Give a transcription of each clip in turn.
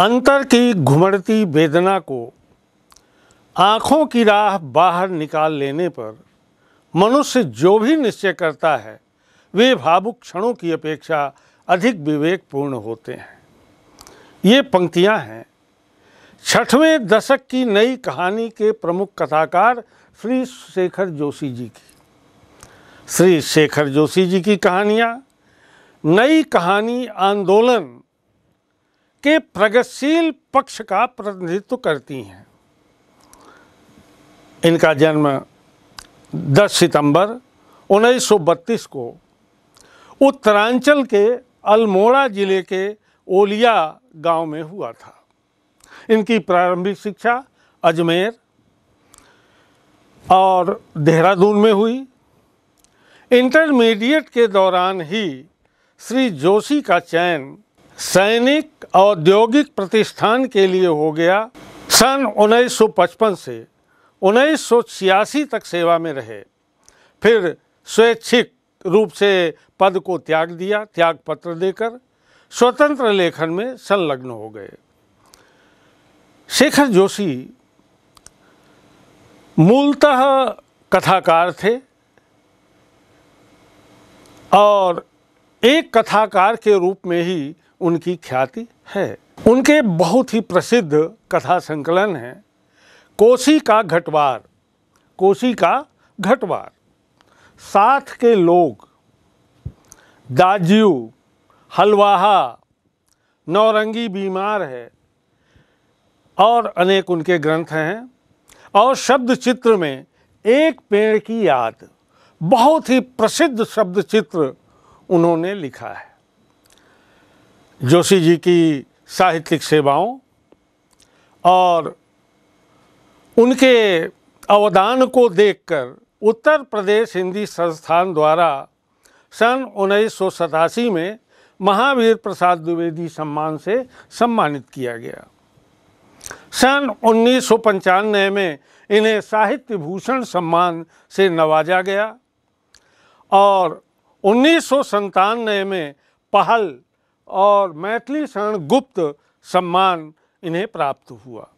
अंतर की घुमड़ती वेदना को आँखों की राह बाहर निकाल लेने पर मनुष्य जो भी निश्चय करता है वे भावुक क्षणों की अपेक्षा अधिक विवेकपूर्ण होते हैं ये पंक्तियाँ हैं छठवें दशक की नई कहानी के प्रमुख कथाकार श्री शेखर जोशी जी की श्री शेखर जोशी जी की कहानियाँ नई कहानी आंदोलन के प्रगतिशील पक्ष का प्रतिनिधित्व करती हैं इनका जन्म 10 सितंबर उन्नीस को उत्तरांचल के अल्मोड़ा जिले के ओलिया गांव में हुआ था इनकी प्रारंभिक शिक्षा अजमेर और देहरादून में हुई इंटरमीडिएट के दौरान ही श्री जोशी का चयन सैनिक औद्योगिक प्रतिष्ठान के लिए हो गया सन 1955 से उन्नीस तक सेवा में रहे फिर स्वैच्छिक रूप से पद को त्याग दिया त्याग पत्र देकर स्वतंत्र लेखन में संलग्न हो गए शेखर जोशी मूलतः कथाकार थे और एक कथाकार के रूप में ही उनकी ख्याति है उनके बहुत ही प्रसिद्ध कथा संकलन है कोसी का घटवार कोसी का घटवार साथ के लोग दाजियू हलवाहा नौरंगी बीमार है और अनेक उनके ग्रंथ हैं और शब्द चित्र में एक पेड़ की याद बहुत ही प्रसिद्ध शब्द चित्र उन्होंने लिखा है जोशी जी की साहित्यिक सेवाओं और उनके अवदान को देखकर उत्तर प्रदेश हिंदी संस्थान द्वारा सन उन्नीस में महावीर प्रसाद द्विवेदी सम्मान से सम्मानित किया गया सन उन्नीस में इन्हें साहित्य भूषण सम्मान से नवाजा गया और उन्नीस में पहल और मैथिली शरण गुप्त सम्मान इन्हें प्राप्त हुआ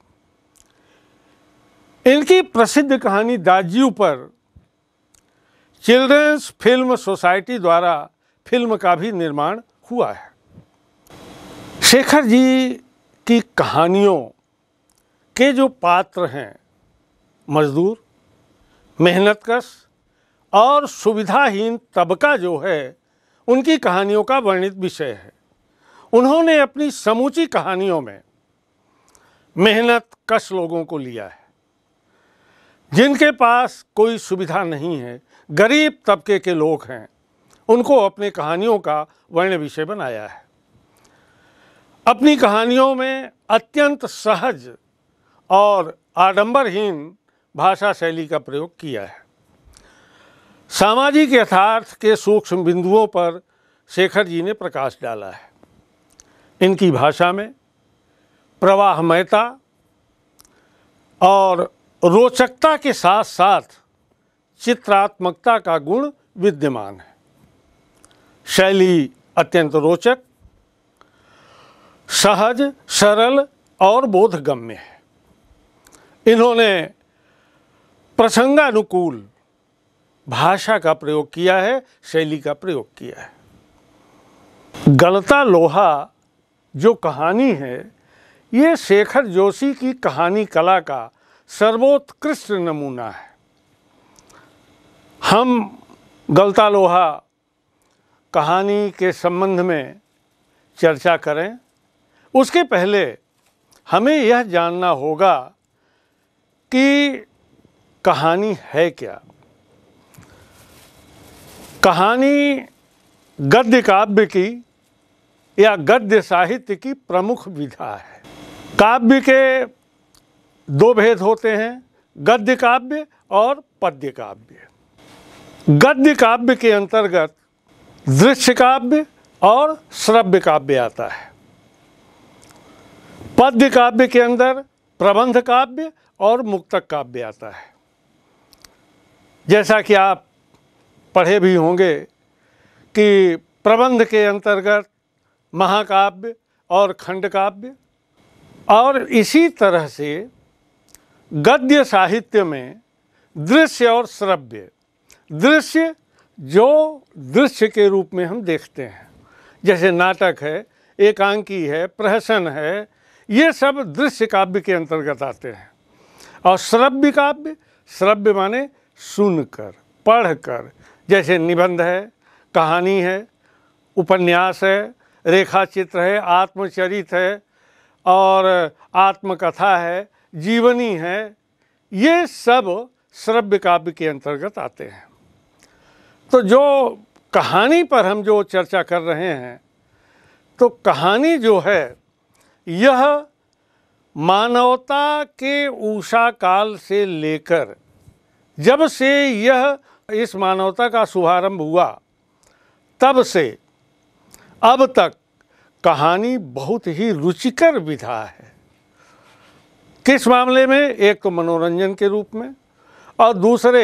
इनकी प्रसिद्ध कहानी दाजी पर चिल्ड्रंस फिल्म सोसाइटी द्वारा फिल्म का भी निर्माण हुआ है शेखर जी की कहानियों के जो पात्र हैं मजदूर मेहनतकश और सुविधाहीन तबका जो है उनकी कहानियों का वर्णित विषय है उन्होंने अपनी समूची कहानियों में मेहनत कश लोगों को लिया है जिनके पास कोई सुविधा नहीं है गरीब तबके के लोग हैं उनको अपनी कहानियों का वर्ण विषय बनाया है अपनी कहानियों में अत्यंत सहज और आडंबरहीन भाषा शैली का प्रयोग किया है सामाजिक यथार्थ के सूक्ष्म बिंदुओं पर शेखर जी ने प्रकाश डाला है इनकी भाषा में प्रवाहमयता और रोचकता के साथ साथ चित्रात्मकता का गुण विद्यमान है शैली अत्यंत रोचक सहज सरल और बोधगम्य है इन्होंने प्रसंगानुकूल भाषा का प्रयोग किया है शैली का प्रयोग किया है गलता लोहा जो कहानी है ये शेखर जोशी की कहानी कला का सर्वोत्कृष्ट नमूना है हम गलता लोहा कहानी के संबंध में चर्चा करें उसके पहले हमें यह जानना होगा कि कहानी है क्या कहानी गद्य काव्य की या गद्य साहित्य की प्रमुख विधा है काव्य के दो भेद होते हैं गद्य काव्य और पद्य काव्य गद्य काव्य के अंतर्गत दृश्य काव्य और श्रव्य काव्य आता है पद्य काव्य के अंदर प्रबंध काव्य और मुक्तक काव्य आता है जैसा कि आप पढ़े भी होंगे कि प्रबंध के अंतर्गत महाकाव्य और खंडकाव्य और इसी तरह से गद्य साहित्य में दृश्य और श्रव्य दृश्य जो दृश्य के रूप में हम देखते हैं जैसे नाटक है एकांकी है प्रहसन है ये सब दृश्य काव्य के अंतर्गत आते हैं और श्रव्य काव्य श्रव्य माने सुनकर पढ़कर जैसे निबंध है कहानी है उपन्यास है रेखा चित्र है आत्मचरित है और आत्मकथा है जीवनी है ये सब श्रव्य काव्य के अंतर्गत आते हैं तो जो कहानी पर हम जो चर्चा कर रहे हैं तो कहानी जो है यह मानवता के ऊषा काल से लेकर जब से यह इस मानवता का शुभारंभ हुआ तब से अब तक कहानी बहुत ही रुचिकर विधा है किस मामले में एक तो मनोरंजन के रूप में और दूसरे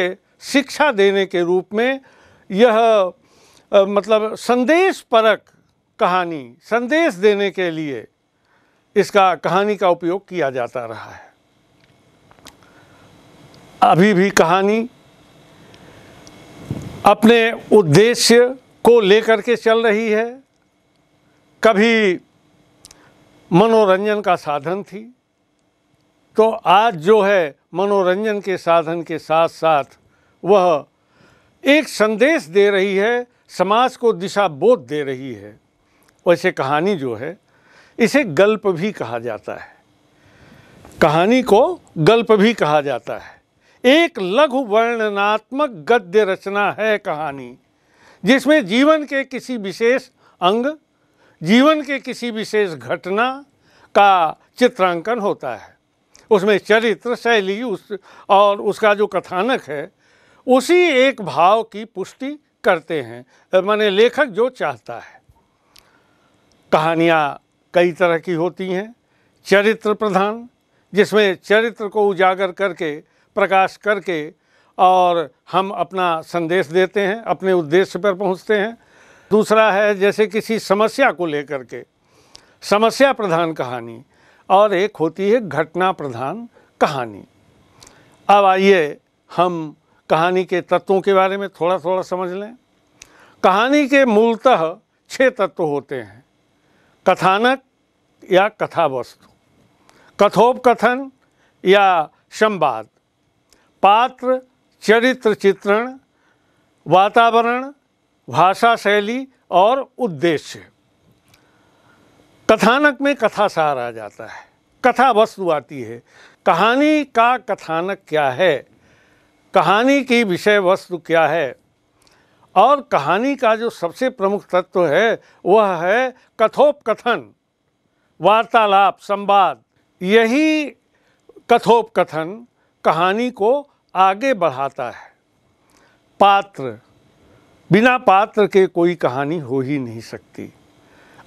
शिक्षा देने के रूप में यह आ, मतलब संदेश परक कहानी संदेश देने के लिए इसका कहानी का उपयोग किया जाता रहा है अभी भी कहानी अपने उद्देश्य को लेकर के चल रही है कभी मनोरंजन का साधन थी तो आज जो है मनोरंजन के साधन के साथ साथ वह एक संदेश दे रही है समाज को दिशा बोध दे रही है वैसे कहानी जो है इसे गल्प भी कहा जाता है कहानी को गल्प भी कहा जाता है एक लघु वर्णनात्मक गद्य रचना है कहानी जिसमें जीवन के किसी विशेष अंग जीवन के किसी विशेष घटना का चित्रांकन होता है उसमें चरित्र शैली उस और उसका जो कथानक है उसी एक भाव की पुष्टि करते हैं माने लेखक जो चाहता है कहानियाँ कई तरह की होती हैं चरित्र प्रधान जिसमें चरित्र को उजागर करके प्रकाश करके और हम अपना संदेश देते हैं अपने उद्देश्य पर पहुंचते हैं दूसरा है जैसे किसी समस्या को लेकर के समस्या प्रधान कहानी और एक होती है घटना प्रधान कहानी अब आइए हम कहानी के तत्वों के बारे में थोड़ा थोड़ा समझ लें कहानी के मूलतः छः तत्व होते हैं कथानक या कथा वस्तु कथोपकथन या संवाद पात्र चरित्र चित्रण वातावरण भाषा शैली और उद्देश्य कथानक में कथा सार आ जाता है कथा वस्तु आती है कहानी का कथानक क्या है कहानी की विषय वस्तु क्या है और कहानी का जो सबसे प्रमुख तत्व है वह है कथोपकथन वार्तालाप संवाद यही कथोपकथन कहानी को आगे बढ़ाता है पात्र बिना पात्र के कोई कहानी हो ही नहीं सकती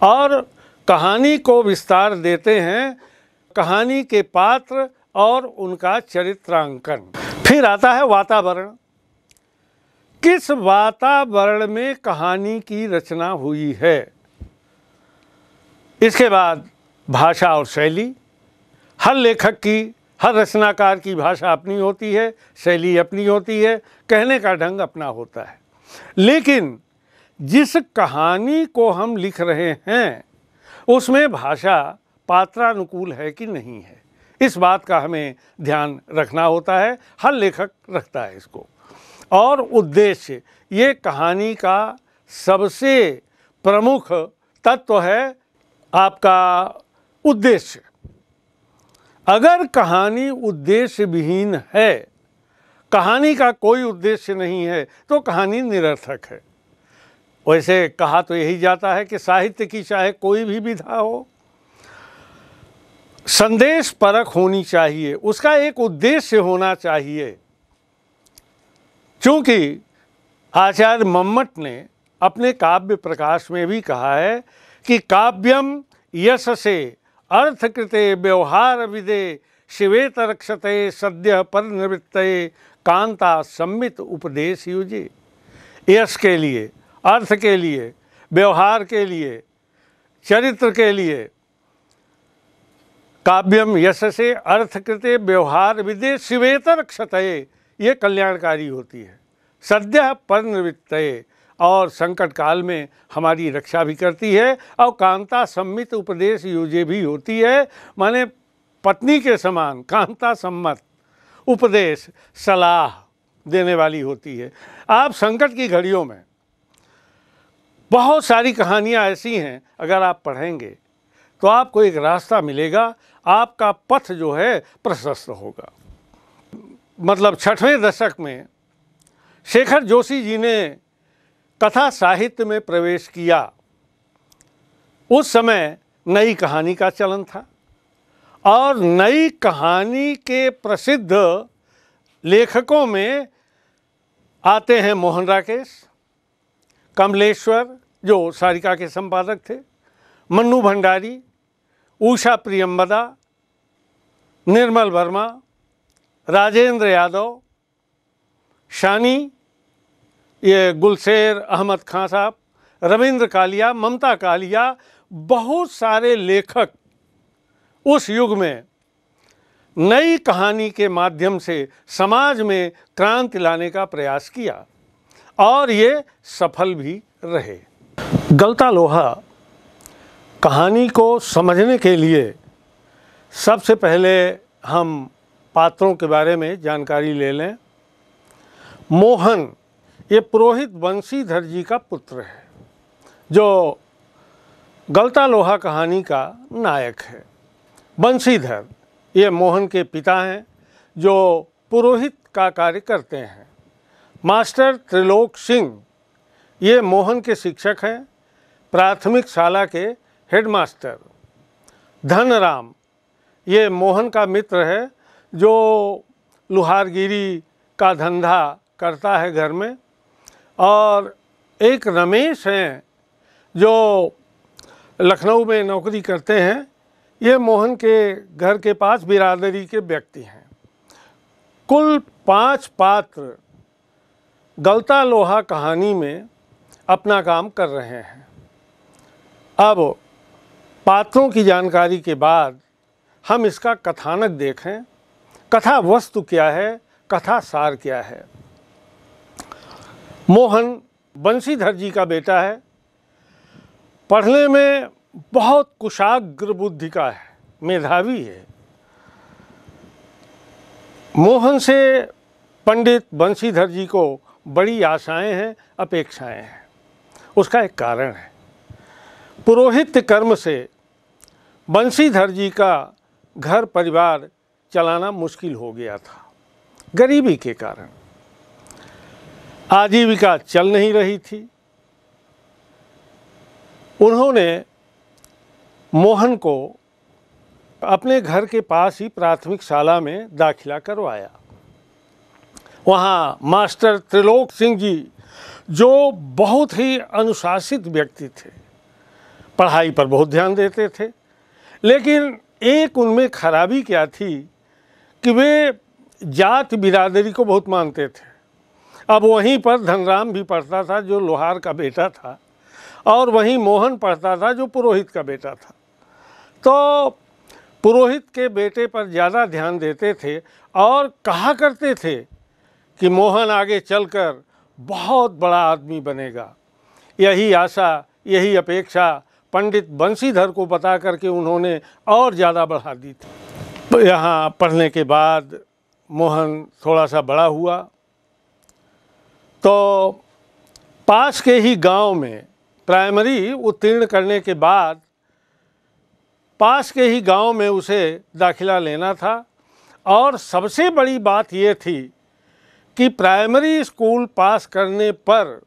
और कहानी को विस्तार देते हैं कहानी के पात्र और उनका चरित्रांकन फिर आता है वातावरण किस वातावरण में कहानी की रचना हुई है इसके बाद भाषा और शैली हर लेखक की हर रचनाकार की भाषा अपनी होती है शैली अपनी होती है कहने का ढंग अपना होता है लेकिन जिस कहानी को हम लिख रहे हैं उसमें भाषा पात्रानुकूल है कि नहीं है इस बात का हमें ध्यान रखना होता है हर लेखक रखता है इसको और उद्देश्य ये कहानी का सबसे प्रमुख तत्व है आपका उद्देश्य अगर कहानी उद्देश्य विहीन है कहानी का कोई उद्देश्य नहीं है तो कहानी निरर्थक है वैसे कहा तो यही जाता है कि साहित्य की चाहे कोई भी विधा हो संदेश परख होनी चाहिए उसका एक उद्देश्य होना चाहिए क्योंकि आचार्य मम्मट ने अपने काव्य प्रकाश में भी कहा है कि काव्यम यश से अर्थकृत व्यवहार विदे शिवे तरक्षते सद्य पर निवृत्त कांता सम्मित उपदेश युजे यश के लिए अर्थ के लिए व्यवहार के लिए चरित्र के लिए काव्यम यश से कृत्य व्यवहार विदे शिवेतर क्षतये ये कल्याणकारी होती है सद्य परनिवृत्तये और संकट काल में हमारी रक्षा भी करती है और कांता सम्मित उपदेश यूजे भी होती है माने पत्नी के समान कांता सम्मत उपदेश सलाह देने वाली होती है आप संकट की घड़ियों में बहुत सारी कहानियाँ ऐसी हैं अगर आप पढ़ेंगे तो आपको एक रास्ता मिलेगा आपका पथ जो है प्रशस्त होगा मतलब छठवें दशक में शेखर जोशी जी ने कथा साहित्य में प्रवेश किया उस समय नई कहानी का चलन था और नई कहानी के प्रसिद्ध लेखकों में आते हैं मोहन राकेश कमलेश्वर जो सारिका के संपादक थे मन्नू भंडारी उषा प्रियम्बदा निर्मल वर्मा राजेंद्र यादव शानी ये गुलशेर अहमद खां साहब रविंद्र कालिया ममता कालिया बहुत सारे लेखक उस युग में नई कहानी के माध्यम से समाज में क्रांति लाने का प्रयास किया और ये सफल भी रहे गलता लोहा कहानी को समझने के लिए सबसे पहले हम पात्रों के बारे में जानकारी ले लें मोहन ये पुरोहित बंशीधर जी का पुत्र है जो गलता लोहा कहानी का नायक है बंशीधर ये मोहन के पिता हैं जो पुरोहित का कार्य करते हैं मास्टर त्रिलोक सिंह ये मोहन के शिक्षक हैं प्राथमिक शाला के हेडमास्टर धनराम ये मोहन का मित्र है जो लुहारगिरी का धंधा करता है घर में और एक रमेश हैं जो लखनऊ में नौकरी करते हैं ये मोहन के घर के पास बिरादरी के व्यक्ति हैं कुल पांच पात्र गलता लोहा कहानी में अपना काम कर रहे हैं अब पात्रों की जानकारी के बाद हम इसका कथानक देखें कथा वस्तु क्या है कथा सार क्या है मोहन बंशीधर जी का बेटा है पढ़ने में बहुत कुशाग्र बुद्धि का है मेधावी है मोहन से पंडित बंशीधर जी को बड़ी आशाएं हैं अपेक्षाएं हैं उसका एक कारण है पुरोहित कर्म से बंशीधर जी का घर परिवार चलाना मुश्किल हो गया था गरीबी के कारण आजीविका चल नहीं रही थी उन्होंने मोहन को अपने घर के पास ही प्राथमिक शाला में दाखिला करवाया वहाँ मास्टर त्रिलोक सिंह जी जो बहुत ही अनुशासित व्यक्ति थे पढ़ाई पर बहुत ध्यान देते थे लेकिन एक उनमें खराबी क्या थी कि वे जात बिरादरी को बहुत मानते थे अब वहीं पर धनराम भी पढ़ता था जो लोहार का बेटा था और वहीं मोहन पढ़ता था जो पुरोहित का बेटा था तो पुरोहित के बेटे पर ज़्यादा ध्यान देते थे और कहा करते थे कि मोहन आगे चलकर बहुत बड़ा आदमी बनेगा यही आशा यही अपेक्षा पंडित बंशीधर को बता करके उन्होंने और ज़्यादा बढ़ा दी थी तो यहाँ पढ़ने के बाद मोहन थोड़ा सा बड़ा हुआ तो पास के ही गांव में प्राइमरी उत्तीर्ण करने के बाद पास के ही गांव में उसे दाखिला लेना था और सबसे बड़ी बात यह थी कि प्राइमरी स्कूल पास करने पर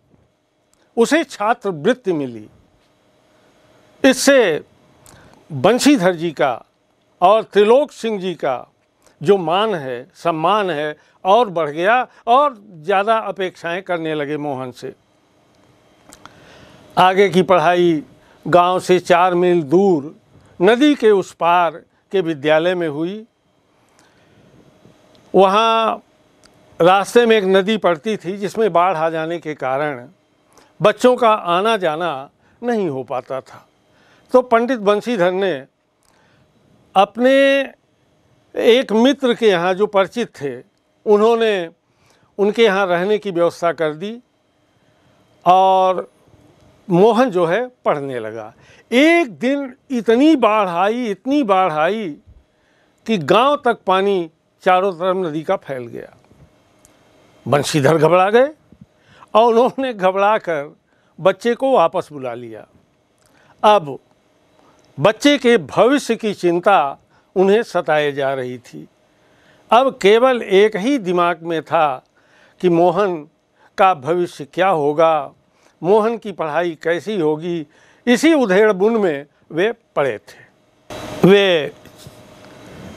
उसे छात्रवृत्ति मिली इससे बंशीधर जी का और त्रिलोक सिंह जी का जो मान है सम्मान है और बढ़ गया और ज़्यादा अपेक्षाएं करने लगे मोहन से आगे की पढ़ाई गांव से चार मील दूर नदी के उस पार के विद्यालय में हुई वहाँ रास्ते में एक नदी पड़ती थी जिसमें बाढ़ आ जाने के कारण बच्चों का आना जाना नहीं हो पाता था तो पंडित बंशीधर ने अपने एक मित्र के यहाँ जो परिचित थे उन्होंने उनके यहाँ रहने की व्यवस्था कर दी और मोहन जो है पढ़ने लगा एक दिन इतनी बाढ़ आई इतनी बाढ़ आई कि गांव तक पानी चारों तरफ नदी का फैल गया बंशीधर घबरा गए और उन्होंने घबरा कर बच्चे को वापस बुला लिया अब बच्चे के भविष्य की चिंता उन्हें सताए जा रही थी अब केवल एक ही दिमाग में था कि मोहन का भविष्य क्या होगा मोहन की पढ़ाई कैसी होगी इसी उधेड़ बुन में वे पड़े थे वे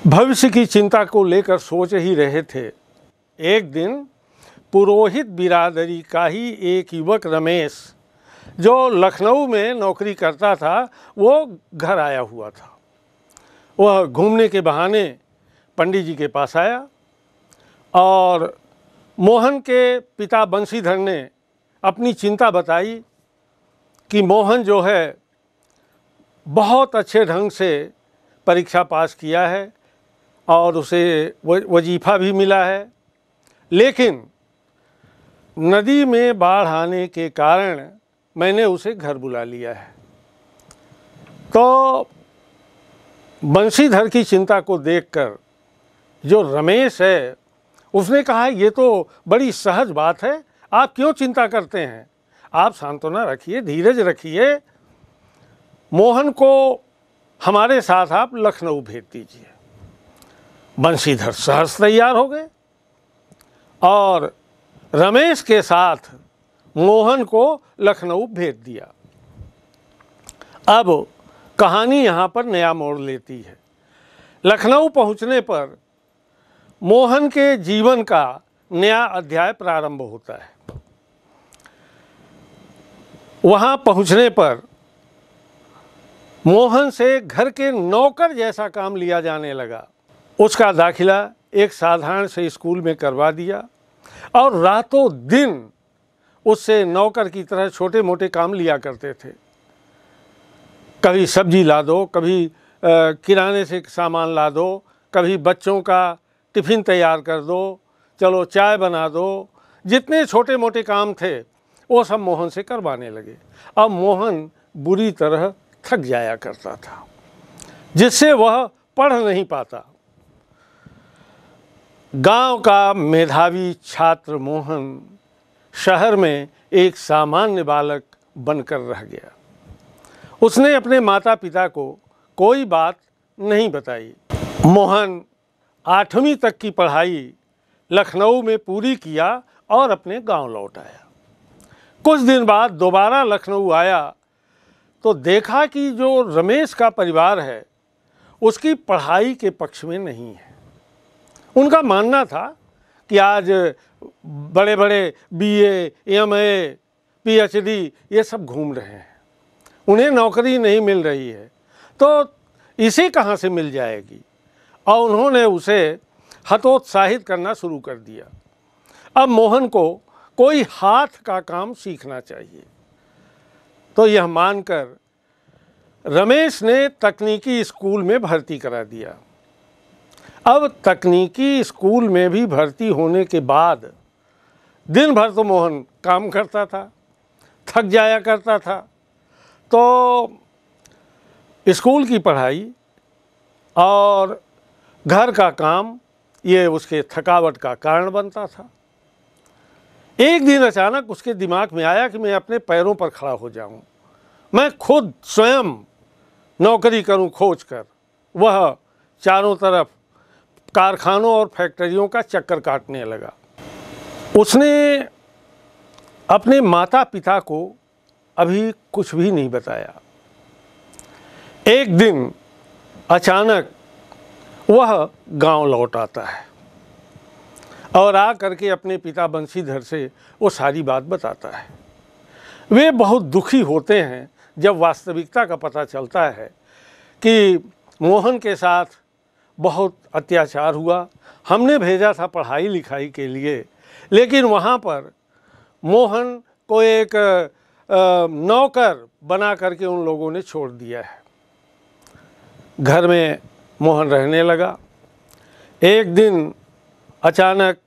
भविष्य की चिंता को लेकर सोच ही रहे थे एक दिन पुरोहित बिरादरी का ही एक युवक रमेश जो लखनऊ में नौकरी करता था वो घर आया हुआ था वह घूमने के बहाने पंडित जी के पास आया और मोहन के पिता बंशीधर ने अपनी चिंता बताई कि मोहन जो है बहुत अच्छे ढंग से परीक्षा पास किया है और उसे वजीफ़ा भी मिला है लेकिन नदी में बाढ़ आने के कारण मैंने उसे घर बुला लिया है तो बंशीधर की चिंता को देखकर जो रमेश है उसने कहा ये तो बड़ी सहज बात है आप क्यों चिंता करते हैं आप सांत्वना रखिए धीरज रखिए मोहन को हमारे साथ आप लखनऊ भेज दीजिए बंशीधर सहर्ष तैयार हो गए और रमेश के साथ मोहन को लखनऊ भेज दिया अब कहानी यहाँ पर नया मोड़ लेती है लखनऊ पहुँचने पर मोहन के जीवन का नया अध्याय प्रारंभ होता है वहाँ पहुँचने पर मोहन से घर के नौकर जैसा काम लिया जाने लगा उसका दाखिला एक साधारण से स्कूल में करवा दिया और रातों दिन उससे नौकर की तरह छोटे मोटे काम लिया करते थे कभी सब्जी ला दो कभी किराने से सामान ला दो कभी बच्चों का टिफ़िन तैयार कर दो चलो चाय बना दो जितने छोटे मोटे काम थे वो सब मोहन से करवाने लगे अब मोहन बुरी तरह थक जाया करता था जिससे वह पढ़ नहीं पाता गांव का मेधावी छात्र मोहन शहर में एक सामान्य बालक बनकर रह गया उसने अपने माता पिता को कोई बात नहीं बताई मोहन आठवीं तक की पढ़ाई लखनऊ में पूरी किया और अपने गांव लौट आया कुछ दिन बाद दोबारा लखनऊ आया तो देखा कि जो रमेश का परिवार है उसकी पढ़ाई के पक्ष में नहीं है उनका मानना था कि आज बड़े बड़े बीए, एमए, पीएचडी ये सब घूम रहे हैं उन्हें नौकरी नहीं मिल रही है तो इसे कहाँ से मिल जाएगी और उन्होंने उसे हतोत्साहित करना शुरू कर दिया अब मोहन को कोई हाथ का काम सीखना चाहिए तो यह मानकर रमेश ने तकनीकी स्कूल में भर्ती करा दिया अब तकनीकी स्कूल में भी भर्ती होने के बाद दिन भर तो मोहन काम करता था थक जाया करता था तो स्कूल की पढ़ाई और घर का काम ये उसके थकावट का कारण बनता था एक दिन अचानक उसके दिमाग में आया कि मैं अपने पैरों पर खड़ा हो जाऊं मैं खुद स्वयं नौकरी करूं खोज कर वह चारों तरफ कारखानों और फैक्ट्रियों का चक्कर काटने लगा उसने अपने माता पिता को अभी कुछ भी नहीं बताया एक दिन अचानक वह गांव लौट आता है और आ करके अपने पिता बंशीधर से वो सारी बात बताता है वे बहुत दुखी होते हैं जब वास्तविकता का पता चलता है कि मोहन के साथ बहुत अत्याचार हुआ हमने भेजा था पढ़ाई लिखाई के लिए लेकिन वहाँ पर मोहन को एक नौकर बना करके उन लोगों ने छोड़ दिया है घर में मोहन रहने लगा एक दिन अचानक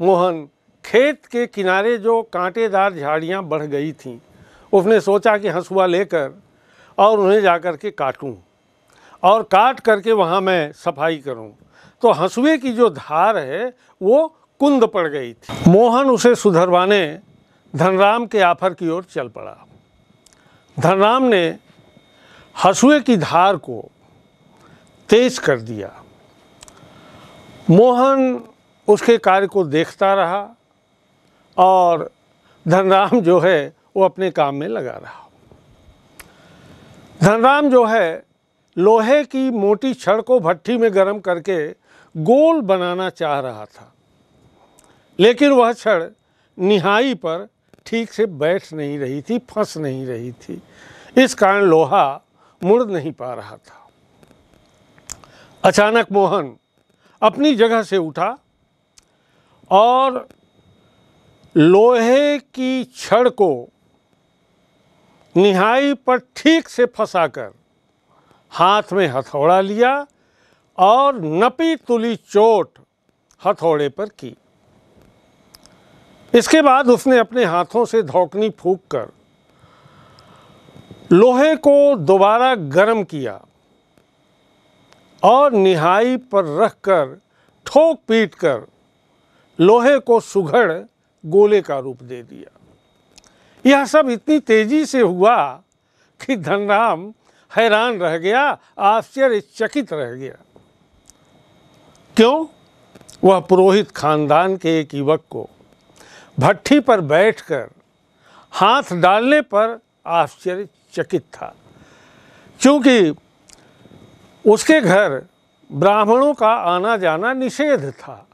मोहन खेत के किनारे जो कांटेदार झाड़ियाँ बढ़ गई थीं उसने सोचा कि हंसुआ लेकर और उन्हें जा कर के काटूँ और काट करके वहाँ मैं सफाई करूँ तो हंसुए की जो धार है वो कुंद पड़ गई थी मोहन उसे सुधरवाने धनराम के आफर की ओर चल पड़ा धनराम ने हंसुए की धार को तेज कर दिया मोहन उसके कार्य को देखता रहा और धनराम जो है वो अपने काम में लगा रहा धनराम जो है लोहे की मोटी छड़ को भट्टी में गर्म करके गोल बनाना चाह रहा था लेकिन वह छड़ निहाई पर ठीक से बैठ नहीं रही थी फंस नहीं रही थी इस कारण लोहा मुड़ नहीं पा रहा था अचानक मोहन अपनी जगह से उठा और लोहे की छड़ को निहाई पर ठीक से फंसाकर हाथ में हथौड़ा लिया और नपी तुली चोट हथौड़े पर की इसके बाद उसने अपने हाथों से धोकनी फूक कर लोहे को दोबारा गर्म किया और निहाई पर रखकर ठोक पीट कर लोहे को सुघड़ गोले का रूप दे दिया यह सब इतनी तेजी से हुआ कि धनराम हैरान रह गया आश्चर्यचकित रह गया क्यों वह पुरोहित खानदान के एक युवक को भट्टी पर बैठकर हाथ डालने पर आश्चर्यचकित था क्योंकि उसके घर ब्राह्मणों का आना जाना निषेध था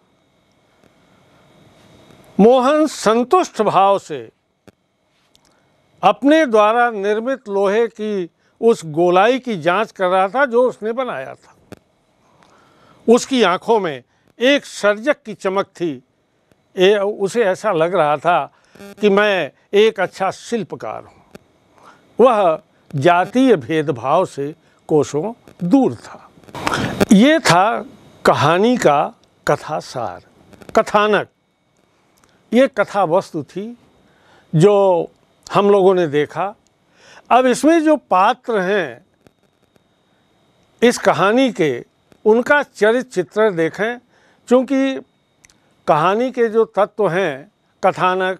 मोहन संतुष्ट भाव से अपने द्वारा निर्मित लोहे की उस गोलाई की जांच कर रहा था जो उसने बनाया था उसकी आंखों में एक सर्जक की चमक थी ए, उसे ऐसा लग रहा था कि मैं एक अच्छा शिल्पकार हूँ वह जातीय भेदभाव से कोशों दूर था ये था कहानी का कथासार कथानक ये कथा वस्तु थी जो हम लोगों ने देखा अब इसमें जो पात्र हैं इस कहानी के उनका चरित्र चित्र देखें क्योंकि कहानी के जो तत्व हैं कथानक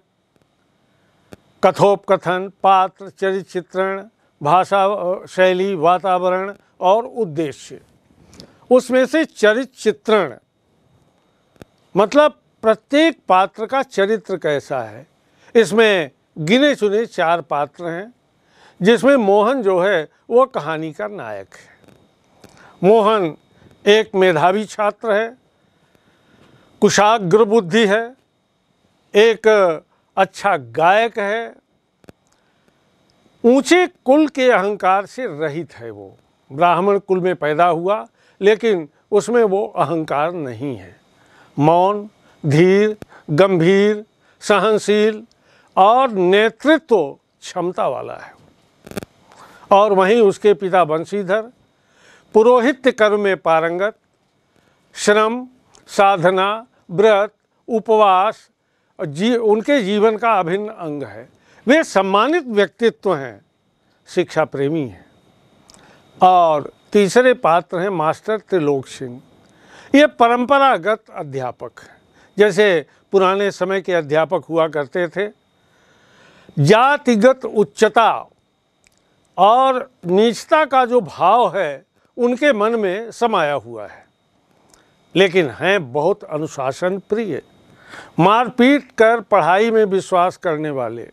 कथोपकथन पात्र चरित्र चित्रण भाषा शैली वातावरण और उद्देश्य उसमें से चरित्र चित्रण मतलब प्रत्येक पात्र का चरित्र कैसा है इसमें गिने चुने चार पात्र हैं जिसमें मोहन जो है वो कहानी का नायक है मोहन एक मेधावी छात्र है कुशाग्र बुद्धि है एक अच्छा गायक है ऊंचे कुल के अहंकार से रहित है वो ब्राह्मण कुल में पैदा हुआ लेकिन उसमें वो अहंकार नहीं है मौन धीर गंभीर सहनशील और नेतृत्व क्षमता वाला है और वहीं उसके पिता बंशीधर पुरोहित कर्म में पारंगत श्रम साधना व्रत उपवास जी उनके जीवन का अभिन्न अंग है वे सम्मानित व्यक्तित्व हैं शिक्षा प्रेमी हैं और तीसरे पात्र हैं मास्टर त्रिलोक सिंह ये परंपरागत अध्यापक हैं जैसे पुराने समय के अध्यापक हुआ करते थे जातिगत उच्चता और नीचता का जो भाव है उनके मन में समाया हुआ है लेकिन हैं बहुत अनुशासन प्रिय मारपीट कर पढ़ाई में विश्वास करने वाले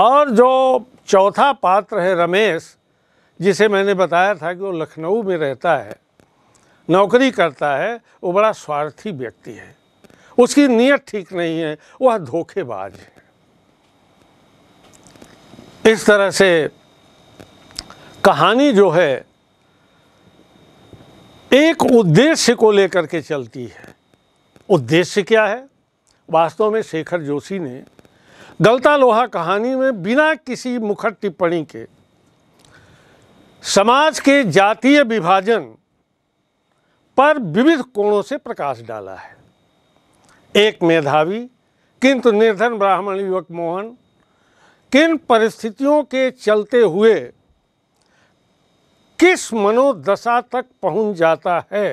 और जो चौथा पात्र है रमेश जिसे मैंने बताया था कि वो लखनऊ में रहता है नौकरी करता है वो बड़ा स्वार्थी व्यक्ति है उसकी नीयत ठीक नहीं है वह धोखेबाज है इस तरह से कहानी जो है एक उद्देश्य को लेकर के चलती है उद्देश्य क्या है वास्तव में शेखर जोशी ने गलता लोहा कहानी में बिना किसी मुखर टिप्पणी के समाज के जातीय विभाजन पर विविध कोणों से प्रकाश डाला है एक मेधावी किंतु निर्धन ब्राह्मण युवक मोहन किन परिस्थितियों के चलते हुए किस मनोदशा तक पहुंच जाता है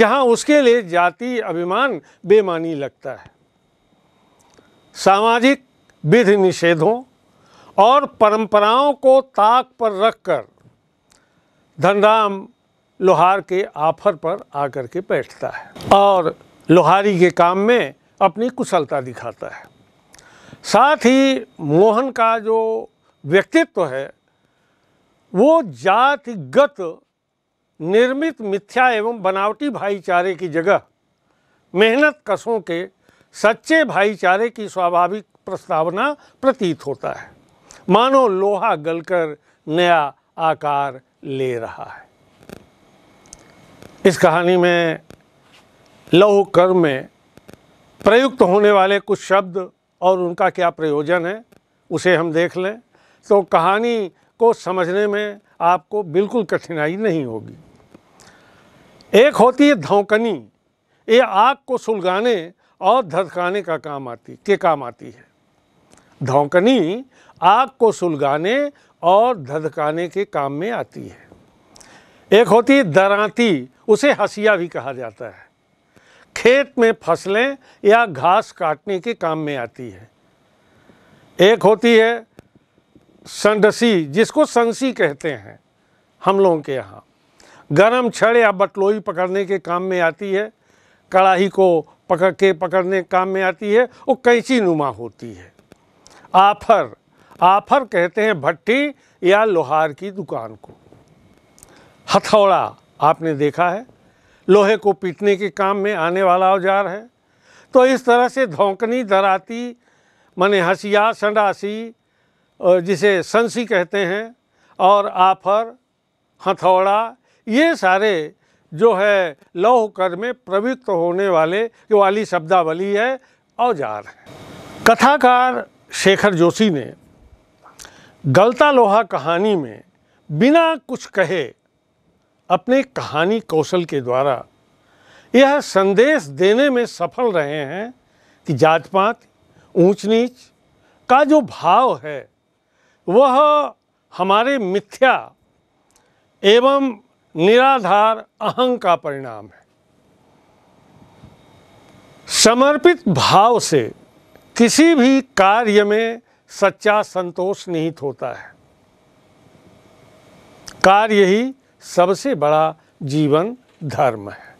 जहां उसके लिए जाति अभिमान बेमानी लगता है सामाजिक विधि निषेधों और परंपराओं को ताक पर रखकर धनराम लोहार के आफर पर आकर के बैठता है और लोहारी के काम में अपनी कुशलता दिखाता है साथ ही मोहन का जो व्यक्तित्व है वो जातिगत निर्मित मिथ्या एवं बनावटी भाईचारे की जगह मेहनत कसों के सच्चे भाईचारे की स्वाभाविक प्रस्तावना प्रतीत होता है मानो लोहा गलकर नया आकार ले रहा है इस कहानी में लौह कर्म में प्रयुक्त होने वाले कुछ शब्द और उनका क्या प्रयोजन है उसे हम देख लें तो कहानी को समझने में आपको बिल्कुल कठिनाई नहीं होगी एक होती है धौकनी ये आग को सुलगाने और धधकाने का काम आती के काम आती है धौकनी आग को सुलगाने और धधकाने के काम में आती है एक होती है दराती उसे हसिया भी कहा जाता है खेत में फसलें या घास काटने के काम में आती है एक होती है संडसी जिसको संसी कहते हैं हम लोगों के यहाँ गरम छड़ या बटलोई पकड़ने के काम में आती है कड़ाही को पकड़ के पकड़ने के काम में आती है वो कैंची नुमा होती है आफर आफर कहते हैं भट्टी या लोहार की दुकान को हथौड़ा आपने देखा है लोहे को पीटने के काम में आने वाला औजार है तो इस तरह से धोकनी दराती माने हसिया संडासी जिसे संसी कहते हैं और आफर हथौड़ा ये सारे जो है लौह कर में प्रवृत्त होने वाले जो वाली शब्दावली है औजार है कथाकार शेखर जोशी ने गलता लोहा कहानी में बिना कुछ कहे अपने कहानी कौशल के द्वारा यह संदेश देने में सफल रहे हैं कि जात पात ऊंच नीच का जो भाव है वह हमारे मिथ्या एवं निराधार अहं का परिणाम है समर्पित भाव से किसी भी कार्य में सच्चा संतोष निहित होता है कार्य ही सबसे बड़ा जीवन धर्म है